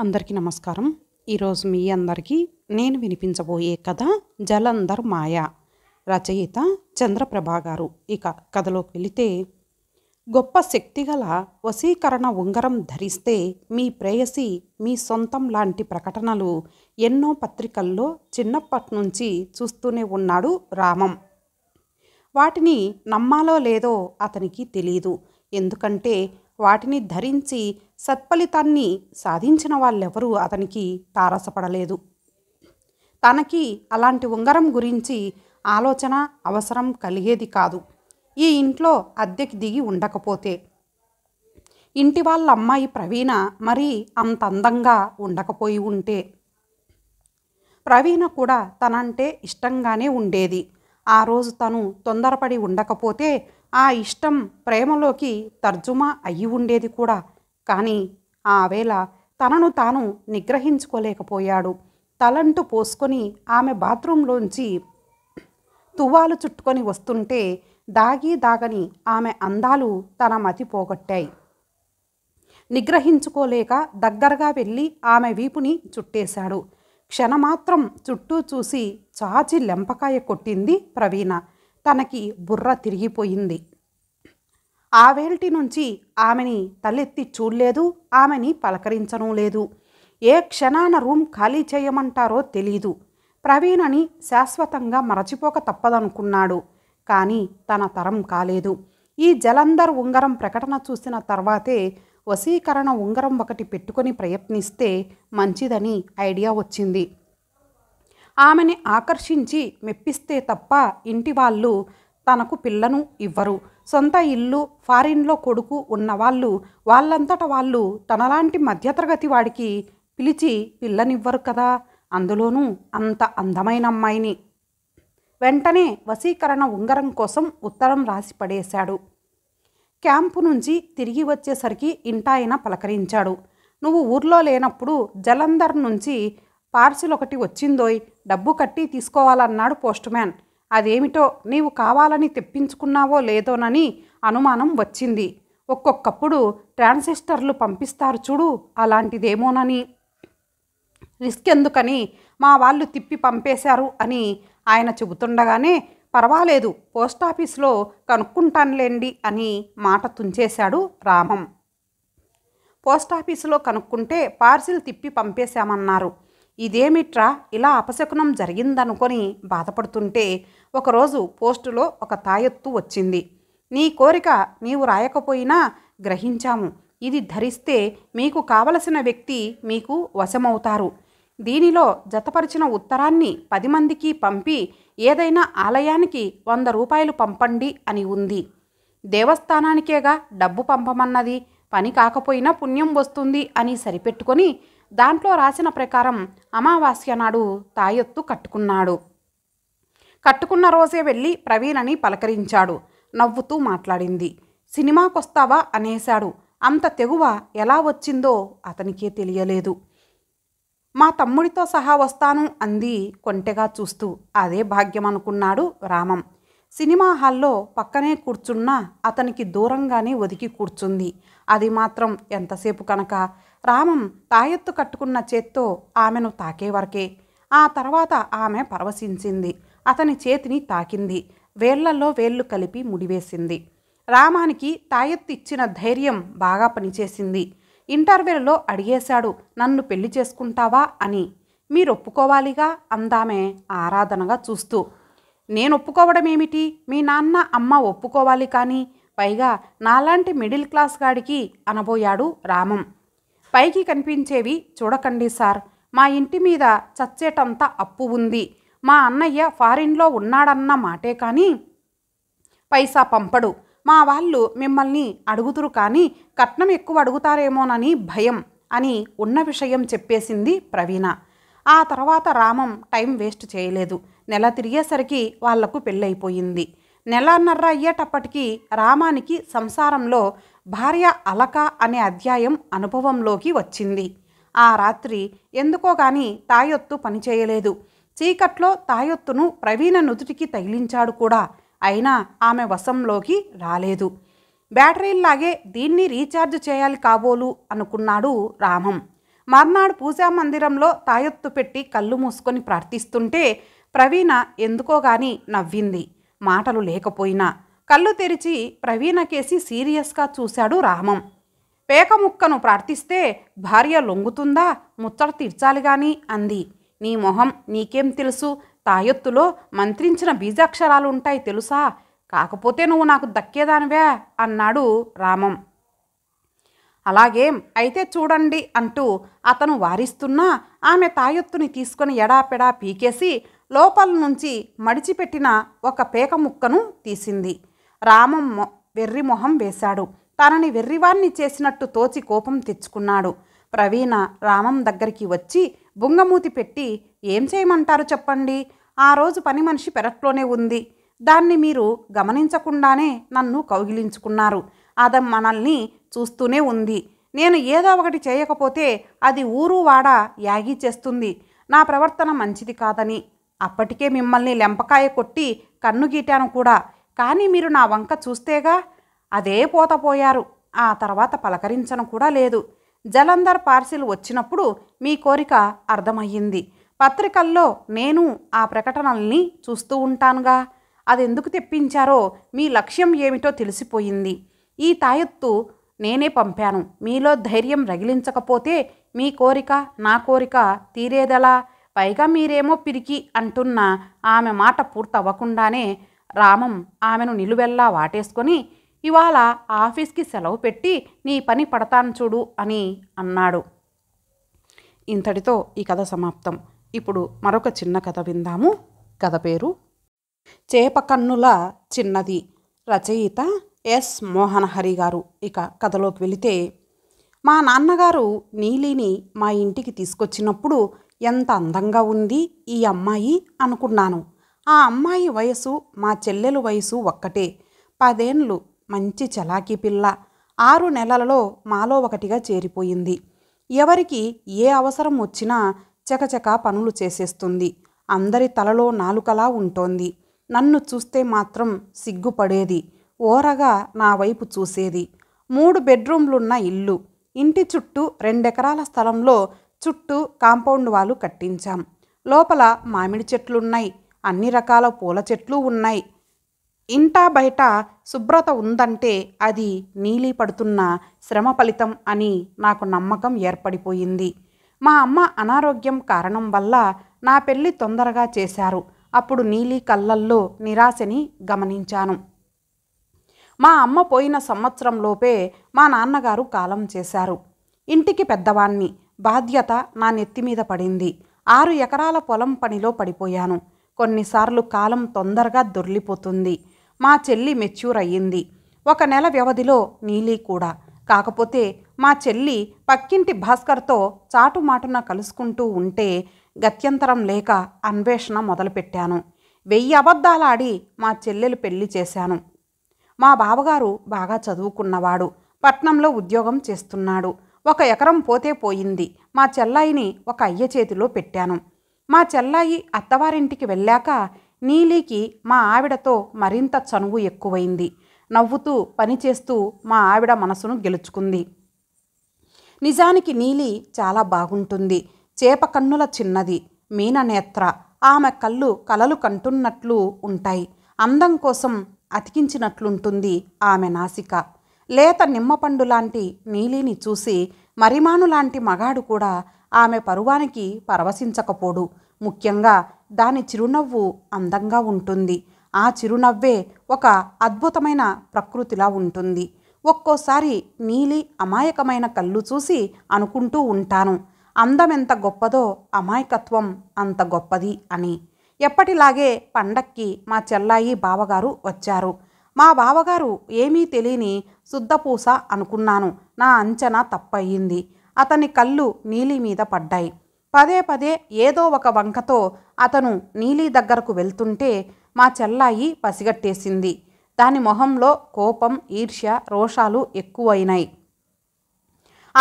అందరికీ నమస్కారం ఈరోజు మీ అందరికీ నేను వినిపించబోయే కథ జలంధర్ మాయ రచయిత చంద్రప్రభా గారు ఇక కథలోకి వెళితే గొప్ప శక్తిగల వశీకరణ ఉంగరం ధరిస్తే మీ ప్రేయసి మీ సొంతం లాంటి ప్రకటనలు ఎన్నో పత్రికల్లో చిన్నప్పటి నుంచి చూస్తూనే ఉన్నాడు రామం వాటిని నమ్మాలో లేదో అతనికి తెలియదు ఎందుకంటే వాటిని ధరించి సత్ఫలితాన్ని సాధించిన వాళ్ళెవరూ అతనికి తారసపడలేదు తనకి అలాంటి ఉంగరం గురించి ఆలోచన అవసరం కలిగేది కాదు ఈ ఇంట్లో అద్దెకి దిగి ఉండకపోతే ఇంటి వాళ్ళ అమ్మాయి ప్రవీణ మరి అంత అందంగా ఉండకపోయి ఉంటే ప్రవీణ కూడా తనంటే ఇష్టంగానే ఉండేది ఆ రోజు తను తొందరపడి ఉండకపోతే ఆ ఇష్టం ప్రేమలోకి తర్జుమా అయి ఉండేది కూడా కానీ ఆ వేళ తనను తాను నిగ్రహించుకోలేకపోయాడు తలంటు పోసుకొని ఆమె బాత్రూంలోంచి తువ్వాలు చుట్టుకొని వస్తుంటే దాగి దాగని ఆమె అందాలు తన మతి పోగొట్టాయి నిగ్రహించుకోలేక దగ్గరగా వెళ్ళి ఆమె వీపుని చుట్టేశాడు క్షణమాత్రం చుట్టూ చూసి చాచి లెంపకాయ కొట్టింది ప్రవీణ తనకి బుర్ర తిరిగిపోయింది ఆవేల్టి నుంచి ఆమెని తలెత్తి చూడలేదు ఆమెని పలకరించను లేదు ఏ క్షణాన రూమ్ ఖాళీ చేయమంటారో తెలీదు ప్రవీణ్ అని శాశ్వతంగా మరచిపోక తప్పదనుకున్నాడు కానీ తన తరం కాలేదు ఈ జలంధర్ ఉంగరం ప్రకటన చూసిన తర్వాతే వశీకరణ ఉంగరం ఒకటి పెట్టుకొని ప్రయత్నిస్తే మంచిదని ఐడియా వచ్చింది ఆమెని ఆకర్షించి మెప్పిస్తే తప్ప ఇంటి వాళ్ళు తనకు పిల్లను ఇవ్వరు సొంత ఇల్లు ఫారిన్లో కొడుకు ఉన్నవాళ్ళు వాళ్ళంతట వాళ్ళు తనలాంటి మధ్యతరగతి వాడికి పిలిచి పిల్లనివ్వరు కదా అందులోనూ అంత అందమైన అమ్మాయిని వెంటనే వశీకరణ ఉంగరం కోసం ఉత్తరం రాసి పడేశాడు క్యాంపు నుంచి తిరిగి వచ్చేసరికి ఇంటాయన పలకరించాడు నువ్వు ఊర్లో లేనప్పుడు జలంధర్ నుంచి పార్సిల్ ఒకటి వచ్చిందోయ్ డబ్బు కట్టి తీసుకోవాలన్నాడు పోస్ట్ అదేమిటో నీవు కావాలని తెప్పించుకున్నావో లేదోనని అనుమానం వచ్చింది ఒక్కొక్కప్పుడు ట్రాన్సిస్టర్లు పంపిస్తారు చూడు అలాంటిదేమోనని రిస్క్ ఎందుకని మా వాళ్ళు తిప్పి పంపేశారు అని ఆయన చెబుతుండగానే పర్వాలేదు పోస్టాఫీస్లో కనుక్కుంటానులేండి అని మాట తుంచేశాడు రామం పోస్టాఫీసులో కనుక్కుంటే పార్సిల్ తిప్పి పంపేశామన్నారు ఇదేమిట్రా ఇలా అపశకునం జరిగిందనుకొని బాధపడుతుంటే ఒకరోజు పోస్టులో ఒక తాయెత్తు వచ్చింది నీ కోరిక నీవు రాయకపోయినా గ్రహించాము ఇది ధరిస్తే మీకు కావలసిన వ్యక్తి మీకు వశమవుతారు దీనిలో జతపరిచిన ఉత్తరాన్ని పది మందికి పంపి ఏదైనా ఆలయానికి వంద రూపాయలు పంపండి అని ఉంది దేవస్థానానికేగా డబ్బు పంపమన్నది పని కాకపోయినా పుణ్యం వస్తుంది అని సరిపెట్టుకొని దాంట్లో రాసిన ప్రకారం అమావాస్య నాడు తాయొత్తు కట్టుకున్నాడు కట్టుకున్న రోజే వెళ్ళి ప్రవీణని పలకరించాడు నవ్వుతూ మాట్లాడింది సినిమాకొస్తావా అనేశాడు అంత తెగువ ఎలా వచ్చిందో అతనికే తెలియలేదు మా తమ్ముడితో సహా వస్తాను అంది కొంటెగా చూస్తూ అదే భాగ్యం అనుకున్నాడు రామం సినిమా హాల్లో పక్కనే కూర్చున్నా అతనికి దూరంగానే ఒదికి కూర్చుంది అది మాత్రం ఎంతసేపు కనుక రామం తాయెత్తు కట్టుకున్న చేత్తో ఆమెను తాకే వరకే ఆ తర్వాత ఆమె పరవశించింది అతని చేతిని తాకింది వేళ్లలో వేళ్లు కలిపి ముడివేసింది రామానికి తాయెత్తు ఇచ్చిన ధైర్యం బాగా పనిచేసింది ఇంటర్వ్యూలో అడిగేశాడు నన్ను పెళ్లి చేసుకుంటావా అని మీరు ఒప్పుకోవాలిగా అందామె ఆరాధనగా చూస్తూ నేను ఒప్పుకోవడం ఏమిటి మీ నాన్న అమ్మ ఒప్పుకోవాలి కానీ పైగా నాలాంటి మిడిల్ క్లాస్ గాడికి అనబోయాడు రామం పైకి కనిపించేవి చూడకండి సార్ మా ఇంటి మీద చచ్చేటంత అప్పు ఉంది మా అన్నయ్య ఫారిన్లో ఉన్నాడన్న మాటే కానీ పైసా పంపడు మా వాళ్ళు మిమ్మల్ని అడుగుతురు కానీ కట్నం ఎక్కువ అడుగుతారేమోనని భయం అని ఉన్న విషయం చెప్పేసింది ప్రవీణ ఆ తర్వాత రామం టైం వేస్ట్ చేయలేదు నెల తిరిగేసరికి వాళ్లకు పెళ్ళైపోయింది నెలన్నర అయ్యేటప్పటికీ రామానికి సంసారంలో భార్య అలక అనే అధ్యాయం అనుభవంలోకి వచ్చింది ఆ రాత్రి ఎందుకో తాయొత్తు పనిచేయలేదు చీకట్లో తాయొత్తును ప్రవీణ నుదుటికి తగిలించాడు కూడా అయినా ఆమె వశంలోకి రాలేదు బ్యాటరీల్లాగే దీన్ని రీఛార్జ్ చేయాలి కాబోలు అనుకున్నాడు రామం మర్నాడు పూజా మందిరంలో తాయొత్తు పెట్టి కళ్ళు మూసుకొని ప్రార్థిస్తుంటే ప్రవీణ ఎందుకోగాని నవ్వింది మాటలు లేకపోయినా కళ్ళు తెరిచి ప్రవీణకేసి సీరియస్గా చూశాడు రామం పేకముక్కను ప్రార్థిస్తే భార్య లొంగుతుందా ముచ్చట తీర్చాలి గాని అంది నీ మొహం నీకేం తెలుసు తాయొత్తులో మంత్రించిన బీజాక్షరాలు ఉంటాయి తెలుసా కాకపోతే నువ్వు నాకు దక్కేదానివే అన్నాడు రామం అలాగేం అయితే చూడండి అంటూ అతను వారిస్తున్నా ఆమె తాయొత్తుని తీసుకొని ఎడాపెడా పీకేసి లోపల నుంచి మడిచిపెట్టిన ఒక పేక ముక్కను తీసింది రామం వెర్రిమొహం వేశాడు తనని వెర్రివాణ్ణి చేసినట్టు తోచి కోపం తెచ్చుకున్నాడు ప్రవీణ రామం దగ్గరికి వచ్చి బుంగమూతి పెట్టి ఏం చేయమంటారు చెప్పండి ఆ రోజు పని మనిషి పెరట్లోనే ఉంది దాన్ని మీరు గమనించకుండానే నన్ను కౌగిలించుకున్నారు అది మనల్ని చూస్తూనే ఉంది నేను ఏదో ఒకటి చేయకపోతే అది ఊరు వాడ యాగి చేస్తుంది నా ప్రవర్తన మంచిది కాదని అప్పటికే మిమ్మల్ని లెంపకాయ కొట్టి కన్ను గీటాను కూడా కానీ మీరు నా వంక చూస్తేగా అదే పోతపోయారు ఆ తర్వాత పలకరించను కూడా లేదు జలంధర్ పార్సిల్ వచ్చినప్పుడు మీ కోరిక అర్థమయ్యింది పత్రికల్లో నేను ఆ ప్రకటనల్ని చూస్తూ ఉంటానుగా అదెందుకు తెప్పించారో మీ లక్ష్యం ఏమిటో తెలిసిపోయింది ఈ తాయెత్తు నేనే పంపాను మీలో ధైర్యం రగిలించకపోతే మీ కోరిక నా కోరిక తీరేదలా పైగా మీరేమో పిరికి అంటున్న ఆమె మాట పూర్తవ్వకుండానే రామం ఆమెను నిలువెల్లా వాటేసుకొని ఇవాళ ఆఫీస్కి సెలవు పెట్టి నీ పని పడతాను చూడు అని అన్నాడు ఇంతటితో ఈ కథ సమాప్తం ఇప్పుడు మరొక చిన్న కథ విందాము కథ పేరు చేపకన్నుల చిన్నది రచయిత ఎస్ మోహనహరి గారు ఇక కథలోకి వెళితే మా నాన్నగారు నీలిని మా ఇంటికి తీసుకొచ్చినప్పుడు ఎంత అందంగా ఉంది ఈ అమ్మాయి అనుకున్నాను ఆ అమ్మాయి వయసు మా చెల్లెలు వయసు ఒక్కటే పదేండ్లు మంచి చలాకీ పిల్ల ఆరు నెలలలో మాలో ఒకటిగా చేరిపోయింది ఎవరికి ఏ అవసరం వచ్చినా చకచక పనులు చేసేస్తుంది అందరి తలలో నాలుకలా ఉంటోంది నన్ను చూస్తే మాత్రం సిగ్గుపడేది ఓరగా నా వైపు చూసేది మూడు బెడ్రూమ్లున్న ఇల్లు ఇంటి చుట్టూ రెండెకరాల స్థలంలో చుట్టూ కాంపౌండ్ వాళ్ళు కట్టించాం లోపల మామిడి చెట్లున్నాయి అన్ని రకాల పూల చెట్లు ఉన్నాయి ఇంటా బయట శుభ్రత ఉందంటే అది నీలి పడుతున్న శ్రమ ఫలితం అని నాకు నమ్మకం ఏర్పడిపోయింది మా అమ్మ అనారోగ్యం కారణం వల్ల నా పెళ్ళి తొందరగా చేశారు అప్పుడు నీలి కళ్ళల్లో నిరాశని గమనించాను మా అమ్మ పోయిన సంవత్సరంలోపే మా నాన్నగారు కాలం చేశారు ఇంటికి పెద్దవాణ్ణి బాధ్యత నా నెత్తిమీద పడింది ఆరు ఎకరాల పొలం పనిలో పడిపోయాను కొన్నిసార్లు కాలం తొందరగా దొర్లిపోతుంది మా చెల్లి మెచ్యూర్ అయ్యింది ఒక నెల వ్యవధిలో నీలి కూడా కాకపోతే మా చెల్లి పక్కింటి భాస్కర్తో చాటుమాటున కలుసుకుంటూ ఉంటే గత్యంతరం లేక అన్వేషణ మొదలుపెట్టాను వెయ్యి అబద్ధాలాడి మా చెల్లెలు పెళ్లి చేశాను మా బావగారు బాగా చదువుకున్నవాడు పట్నంలో ఉద్యోగం చేస్తున్నాడు ఒక ఎకరం పోతే పోయింది మా చెల్లాయిని ఒక అయ్య చేతిలో పెట్టాను మా చెల్లాయి అత్తవారింటికి వెళ్ళాక నీలీకి మా ఆవిడతో మరింత చనువు ఎక్కువైంది నవ్వుతూ పనిచేస్తూ మా ఆవిడ మనసును గెలుచుకుంది నిజానికి నీలి చాలా బాగుంటుంది చేప కన్నుల చిన్నది మీననేత్ర ఆమె కళ్ళు కలలు కంటున్నట్లు ఉంటాయి అందం కోసం అతికించినట్లుంటుంది ఆమె నాసిక లేత నిమ్మపండు లాంటి నీలిని చూసి మరిమాను లాంటి మగాడు కూడా ఆమె పరువానికి పరవశించకపోడు ముఖ్యంగా దాని చిరునవ్వు అందంగా ఉంటుంది ఆ చిరునవ్వే ఒక అద్భుతమైన ప్రకృతిలా ఉంటుంది ఒక్కోసారి నీలి అమాయకమైన కళ్ళు చూసి అనుకుంటూ ఉంటాను అందమెంత గొప్పదో అమాయకత్వం అంత గొప్పది అని ఎప్పటిలాగే పండక్కి మా చెల్లాయి బావగారు వచ్చారు మా బావగారు ఏమీ తెలియని శుద్ధపూస అనుకున్నాను నా అంచనా తప్పయ్యింది అతని కళ్ళు నీలి మీద పడ్డాయి పదే పదే ఏదో ఒక వంకతో అతను నీలి దగ్గరకు వెళ్తుంటే మా చెల్లాయి పసిగట్టేసింది దాని మొహంలో కోపం ఈర్ష్య రోషాలు ఎక్కువైనాయి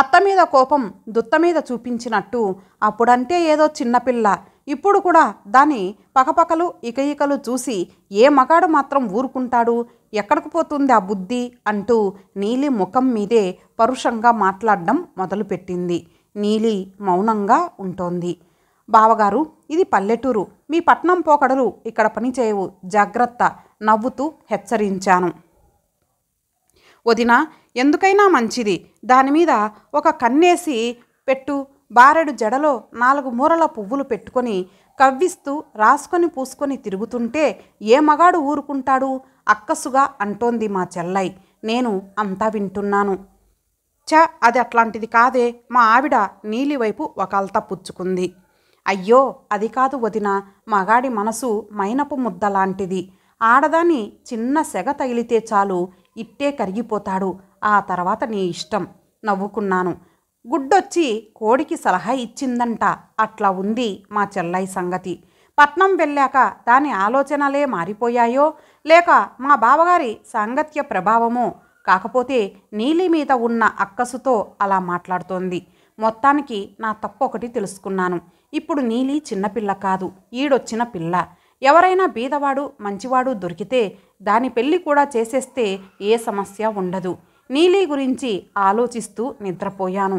అత్త మీద కోపం దుత్త మీద చూపించినట్టు అప్పుడంటే ఏదో చిన్నపిల్ల ఇప్పుడు కూడా దాని పకపకలు ఇకలు చూసి ఏ మగాడు మాత్రం ఊరుకుంటాడు ఎక్కడికి పోతుంది ఆ బుద్ధి అంటూ నీలి ముఖం మీదే పరుషంగా మాట్లాడడం మొదలుపెట్టింది నీలి మౌనంగా ఉంటోంది బావగారు ఇది పల్లెటూరు మీ పట్నం పోకడలు ఇక్కడ పని చేయవు జాగ్రత్త నవ్వుతూ హెచ్చరించాను వదిన ఎందుకైనా మంచిది దానిమీద ఒక కన్నేసి పెట్టు బారెడు జడలో నాలుగు మూరల పువ్వులు పెట్టుకొని కవ్విస్తూ రాసుకొని పూసుకొని తిరుగుతుంటే ఏ మగాడు ఊరుకుంటాడు అక్కసుగా అంటోంది మా చెల్లై నేను అంతా వింటున్నాను చ అది అట్లాంటిది కాదే మా ఆవిడ నీలివైపు ఒకల్త పుచ్చుకుంది అయ్యో అది కాదు వదిన మగాడి మనసు మైనపు ముద్ద లాంటిది ఆడదాని చిన్న సెగ తగిలితే చాలు ఇట్టే కరిగిపోతాడు ఆ తర్వాత నీ ఇష్టం నవ్వుకున్నాను గుడ్డొచ్చి కోడికి సలహా ఇచ్చిందంట అట్లా ఉంది మా చెల్లై సంగతి పట్నం వెళ్ళాక దాని ఆలోచనలే మారిపోయాయో లేక మా బావగారి సాంగత్య ప్రభావమో కాకపోతే నీలి మీద ఉన్న అక్కసుతో అలా మాట్లాడుతోంది మొత్తానికి నా తప్పు ఒకటి తెలుసుకున్నాను ఇప్పుడు నీలి చిన్నపిల్ల కాదు ఈడొచ్చిన పిల్ల ఎవరైనా బీదవాడు మంచివాడు దొరికితే దాని పెళ్ళి కూడా చేసేస్తే ఏ సమస్య ఉండదు నీలి గురించి ఆలోచిస్తూ నిద్రపోయాను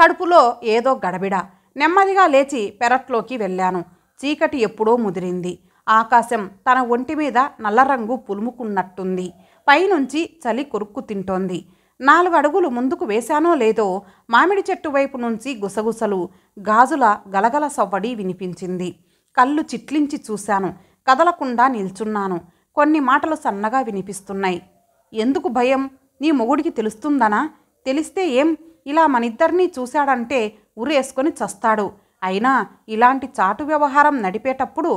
కడుపులో ఏదో గడబిడ నెమ్మదిగా లేచి పెరట్లోకి వెళ్ళాను చీకటి ఎప్పుడో ముదిరింది ఆకాశం తన ఒంటి మీద నల్లరంగు పులుముకున్నట్టుంది పైనుంచి చలి కొరుక్కు తింటోంది నాలుగు అడుగులు ముందుకు వేశానో లేదో మామిడి చెట్టు వైపు నుంచి గుసగుసలు గాజుల గలగల సవ్వడి వినిపించింది కళ్ళు చిట్లించి చూశాను కదలకుండా నిల్చున్నాను కొన్ని మాటలు సన్నగా వినిపిస్తున్నాయి ఎందుకు భయం నీ మొగుడికి తెలుస్తుందనా తెలిస్తే ఏం ఇలా మనిద్దరినీ చూశాడంటే ఉరేసుకొని చస్తాడు అయినా ఇలాంటి చాటు వ్యవహారం నడిపేటప్పుడు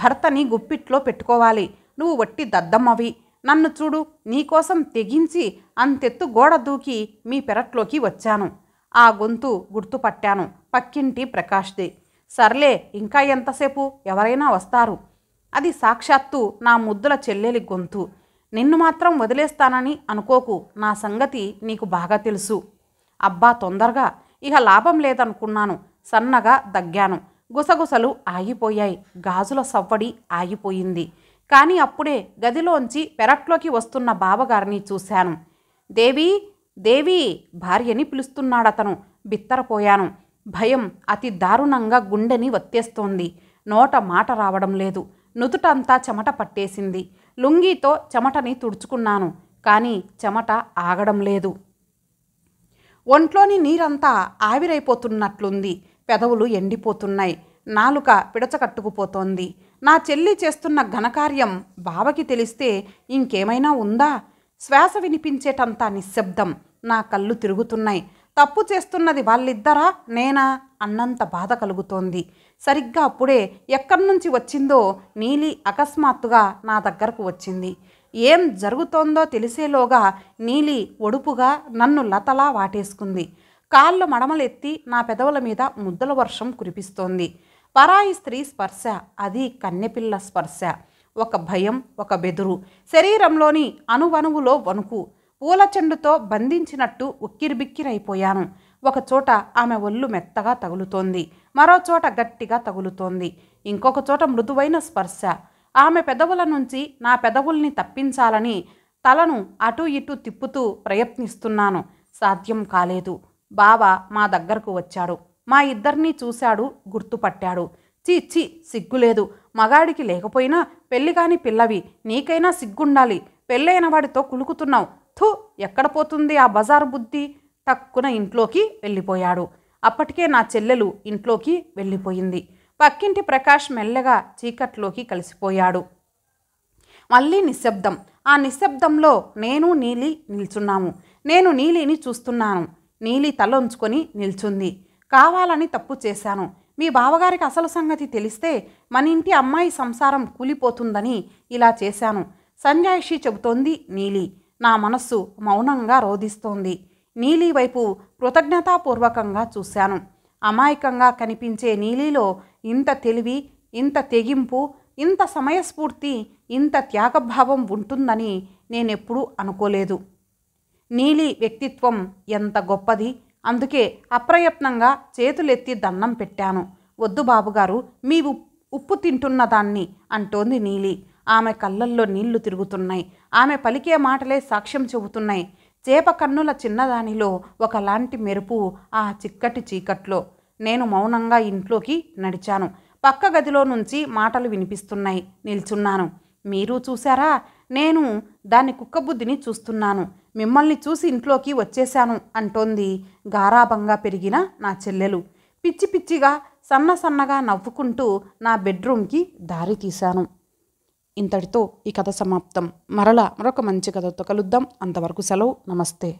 భర్తని గుప్పిట్లో పెట్టుకోవాలి నువ్వు వట్టి దద్దమ్మవి నన్ను చూడు నీకోసం తెగించి అంతెత్తు గోడ దూకి మీ పెరట్లోకి వచ్చాను ఆ గొంతు గుర్తుపట్టాను పక్కింటి ప్రకాష్ది సర్లే ఇంకా ఎంతసేపు ఎవరైనా వస్తారు అది సాక్షాత్తు నా ముద్దుల చెల్లెలి గొంతు నిన్ను మాత్రం వదిలేస్తానని అనుకోకు నా సంగతి నీకు బాగా తెలుసు అబ్బా తొందరగా ఇక లాభం లేదనుకున్నాను సన్నగా దగ్గాను గుసగుసలు ఆగిపోయాయి గాజుల సవ్వడి ఆగిపోయింది కానీ అప్పుడే గదిలోంచి పెరట్లోకి వస్తున్న బావగారిని చూశాను దేవి దేవి భార్యని పిలుస్తున్నాడతను బిత్తరపోయాను భయం అతి దారుణంగా గుండెని వత్తేస్తోంది నోట మాట రావడం లేదు నుదుటంతా చెమట పట్టేసింది లుంగీతో చెమటని తుడుచుకున్నాను కానీ చెమట ఆగడం లేదు ఒంట్లోని నీరంతా ఆవిరైపోతున్నట్లుంది పెదవులు ఎండిపోతున్నాయి నాలుక పిడచకట్టుకుపోతోంది నా చెల్లి చేస్తున్న ఘనకార్యం బావకి తెలిస్తే ఇంకేమైనా ఉందా శ్వాస వినిపించేటంత నిశ్శబ్దం నా కళ్ళు తిరుగుతున్నాయి తప్పు చేస్తున్నది వాళ్ళిద్దరా నేనా అన్నంత బాధ కలుగుతోంది సరిగ్గా అప్పుడే ఎక్కడి నుంచి వచ్చిందో నీలి అకస్మాత్తుగా నా దగ్గరకు వచ్చింది ఏం జరుగుతోందో తెలిసేలోగా నీలి ఒడుపుగా నన్ను లతలా వాటేసుకుంది కాళ్ళు మడమలెత్తి నా పెదవుల మీద ముద్దల వర్షం కురిపిస్తోంది పరాయి స్త్రీ స్పర్శ అది కన్నెపిల్ల స్పర్శ ఒక భయం ఒక బెదురు శరీరంలోని అణువణువులో వణుకు పూల చెండుతో బంధించినట్టు ఉక్కిరిబిక్కిరైపోయాను ఒకచోట ఆమె ఒళ్ళు మెత్తగా తగులుతోంది మరో చోట గట్టిగా తగులుతోంది ఇంకొక చోట మృదువైన స్పర్శ ఆమె పెదవుల నుంచి నా పెదవుల్ని తప్పించాలని తలను అటు ఇటు తిప్పుతూ ప్రయత్నిస్తున్నాను సాధ్యం కాలేదు బావ మా దగ్గరకు వచ్చాడు మా ఇద్దరినీ చూశాడు గుర్తుపట్టాడు చీ చీ సిగ్గులేదు మగాడికి లేకపోయినా పెళ్ళిగాని పిల్లవి నీకైనా సిగ్గుండాలి పెళ్ళైన వాడితో కులుకుతున్నావు థూ ఎక్కడ పోతుంది ఆ బజారు బుద్ధి తక్కున ఇంట్లోకి వెళ్ళిపోయాడు అప్పటికే నా చెల్లెలు ఇంట్లోకి వెళ్ళిపోయింది పక్కింటి ప్రకాష్ మెల్లగా చీకట్లోకి కలిసిపోయాడు మళ్ళీ నిశ్శబ్దం ఆ నిశ్శబ్దంలో నేను నీలి నిల్చున్నాము నేను నీలిని చూస్తున్నాను నీలి తల ఉంచుకొని నిల్చుంది కావాలని తప్పు చేశాను మీ బావగారికి అసలు సంగతి తెలిస్తే మన ఇంటి అమ్మాయి సంసారం కూలిపోతుందని ఇలా చేశాను సంజాయిషి చెబుతోంది నీలి నా మనస్సు మౌనంగా రోధిస్తోంది నీలి వైపు కృతజ్ఞతాపూర్వకంగా చూశాను అమాయకంగా కనిపించే నీలిలో ఇంత తెలివి ఇంత తెగింపు ఇంత సమయస్ఫూర్తి ఇంత త్యాగభావం ఉంటుందని నేనెప్పుడూ అనుకోలేదు నీలి వ్యక్తిత్వం ఎంత గొప్పది అందుకే అప్రయత్నంగా చేతులెత్తి దండం పెట్టాను వద్దు బాబుగారు మీ ఉప్పు తింటున్న దాన్ని అంటోంది నీలి ఆమె కళ్ళల్లో నీళ్లు తిరుగుతున్నాయి ఆమె పలికే మాటలే సాక్ష్యం చెబుతున్నాయి చేప కన్నుల చిన్నదానిలో ఒకలాంటి మెరుపు ఆ చిక్కటి చీకట్లో నేను మౌనంగా ఇంట్లోకి నడిచాను పక్క గదిలో నుంచి మాటలు వినిపిస్తున్నాయి నిల్చున్నాను మీరు చూసారా నేను దాని కుక్కబుద్ధిని చూస్తున్నాను మిమ్మల్ని చూసి ఇంట్లోకి వచ్చేశాను అంటోంది గారాభంగా పెరిగిన నా చెల్లెలు పిచ్చి పిచ్చిగా సన్న సన్నగా నవ్వుకుంటూ నా బెడ్రూమ్కి దారి తీశాను ఇంతటితో ఈ కథ సమాప్తం మరలా మరొక మంచి కథతో కలుద్దాం అంతవరకు సెలవు నమస్తే